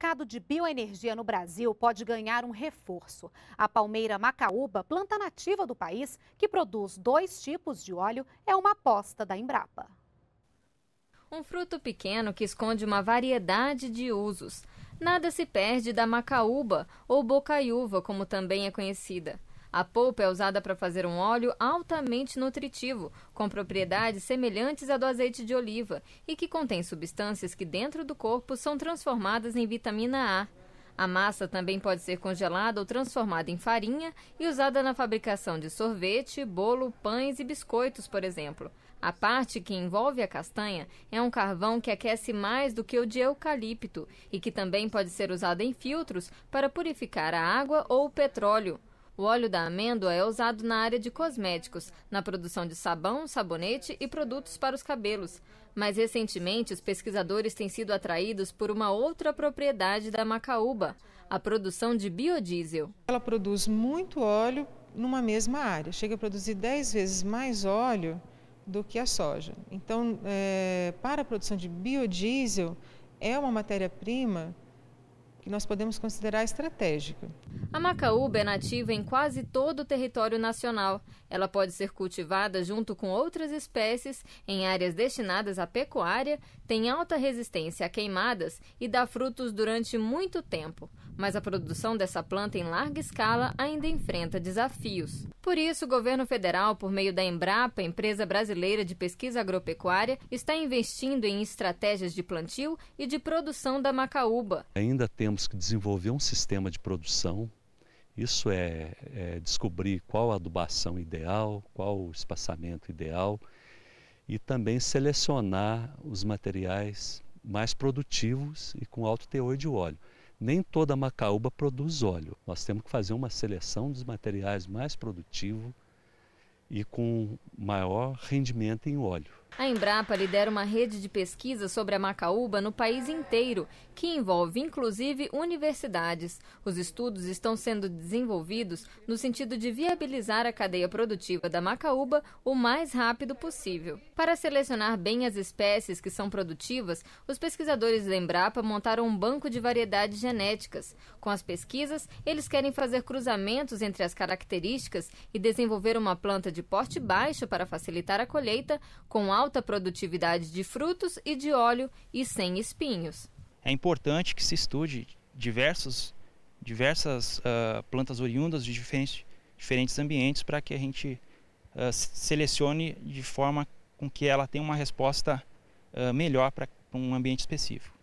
mercado de bioenergia no Brasil pode ganhar um reforço. A palmeira macaúba, planta nativa do país, que produz dois tipos de óleo, é uma aposta da Embrapa. Um fruto pequeno que esconde uma variedade de usos. Nada se perde da macaúba ou bocaiúva, como também é conhecida. A polpa é usada para fazer um óleo altamente nutritivo, com propriedades semelhantes à do azeite de oliva e que contém substâncias que, dentro do corpo, são transformadas em vitamina A. A massa também pode ser congelada ou transformada em farinha e usada na fabricação de sorvete, bolo, pães e biscoitos, por exemplo. A parte que envolve a castanha é um carvão que aquece mais do que o de eucalipto e que também pode ser usado em filtros para purificar a água ou o petróleo. O óleo da amêndoa é usado na área de cosméticos, na produção de sabão, sabonete e produtos para os cabelos. Mas recentemente, os pesquisadores têm sido atraídos por uma outra propriedade da macaúba, a produção de biodiesel. Ela produz muito óleo numa mesma área, chega a produzir 10 vezes mais óleo do que a soja. Então, é, para a produção de biodiesel, é uma matéria-prima que nós podemos considerar estratégico. A macaúba é nativa em quase todo o território nacional. Ela pode ser cultivada junto com outras espécies em áreas destinadas à pecuária, tem alta resistência a queimadas e dá frutos durante muito tempo. Mas a produção dessa planta em larga escala ainda enfrenta desafios. Por isso, o governo federal, por meio da Embrapa, empresa brasileira de pesquisa agropecuária, está investindo em estratégias de plantio e de produção da macaúba. Ainda temos que desenvolver um sistema de produção. Isso é, é descobrir qual a adubação ideal, qual o espaçamento ideal e também selecionar os materiais mais produtivos e com alto teor de óleo. Nem toda macaúba produz óleo. Nós temos que fazer uma seleção dos materiais mais produtivos e com maior rendimento em óleo. A Embrapa lidera uma rede de pesquisa sobre a macaúba no país inteiro, que envolve inclusive universidades. Os estudos estão sendo desenvolvidos no sentido de viabilizar a cadeia produtiva da macaúba o mais rápido possível. Para selecionar bem as espécies que são produtivas, os pesquisadores da Embrapa montaram um banco de variedades genéticas. Com as pesquisas, eles querem fazer cruzamentos entre as características e desenvolver uma planta de porte baixo para facilitar a colheita, com alta produtividade de frutos e de óleo e sem espinhos. É importante que se estude diversos, diversas uh, plantas oriundas de diferentes, diferentes ambientes para que a gente uh, selecione de forma com que ela tenha uma resposta uh, melhor para um ambiente específico.